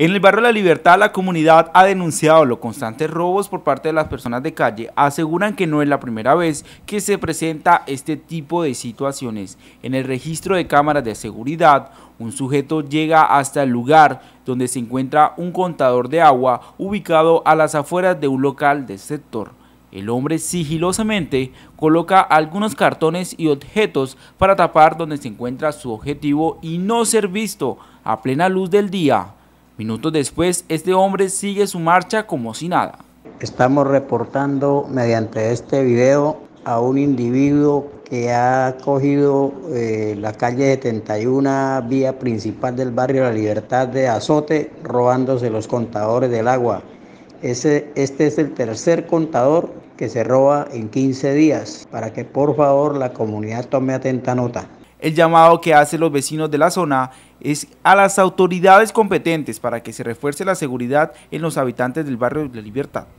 En el barrio La Libertad, la comunidad ha denunciado los constantes robos por parte de las personas de calle. Aseguran que no es la primera vez que se presenta este tipo de situaciones. En el registro de cámaras de seguridad, un sujeto llega hasta el lugar donde se encuentra un contador de agua ubicado a las afueras de un local del sector. El hombre sigilosamente coloca algunos cartones y objetos para tapar donde se encuentra su objetivo y no ser visto a plena luz del día. Minutos después, este hombre sigue su marcha como si nada. Estamos reportando mediante este video a un individuo que ha cogido eh, la calle 71, vía principal del barrio La Libertad de Azote, robándose los contadores del agua. este es el tercer contador que se roba en 15 días, para que por favor la comunidad tome atenta nota. El llamado que hacen los vecinos de la zona es a las autoridades competentes para que se refuerce la seguridad en los habitantes del barrio de la Libertad.